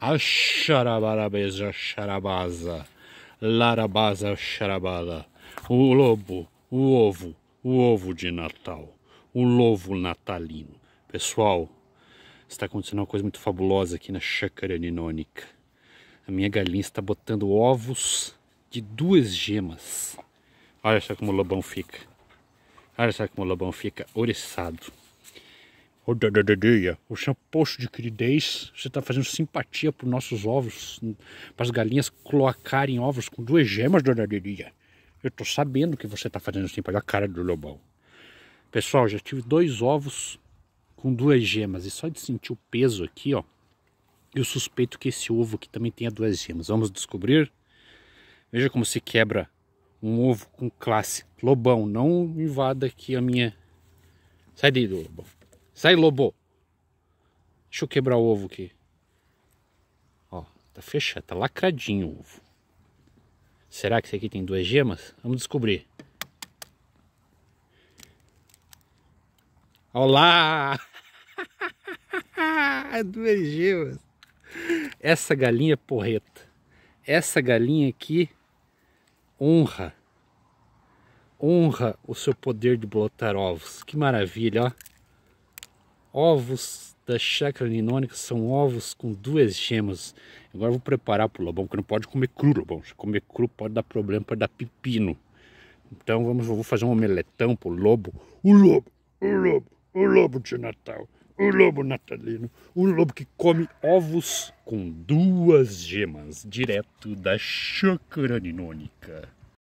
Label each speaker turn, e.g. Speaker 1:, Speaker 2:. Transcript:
Speaker 1: Axarabarabeja xarabaza, larabaza xarabala, o lobo, o ovo, o ovo de Natal, o lobo natalino. Pessoal, está acontecendo uma coisa muito fabulosa aqui na chácara ninônica. A minha galinha está botando ovos de duas gemas. Olha só como o lobão fica. Olha só como o lobão fica oriçado. O seu posto de queridez, você está fazendo simpatia para os nossos ovos, para as galinhas colocarem ovos com duas gemas, dona Dedia. Eu estou sabendo que você está fazendo simpatia. Olha a cara do lobão. Pessoal, já tive dois ovos com duas gemas. E só de sentir o peso aqui, ó, eu suspeito que esse ovo aqui também tenha duas gemas. Vamos descobrir? Veja como se quebra um ovo com classe. Lobão, não invada aqui a minha... Sai daí, lobão. Sai, lobo. Deixa eu quebrar o ovo aqui. Ó, tá fechado, tá lacradinho o ovo. Será que esse aqui tem duas gemas? Vamos descobrir. Olá! duas gemas. Essa galinha é porreta. Essa galinha aqui honra honra o seu poder de botar ovos. Que maravilha, ó ovos da chácara ninônica são ovos com duas gemas. Agora eu vou preparar para o Lobão, que não pode comer cru, Lobão. Se comer cru pode dar problema, pode dar pepino. Então vamos, eu vou fazer um omeletão para o lobo. O lobo, o lobo, o lobo de Natal. O lobo natalino. O lobo que come ovos com duas gemas, direto da chácara ninônica.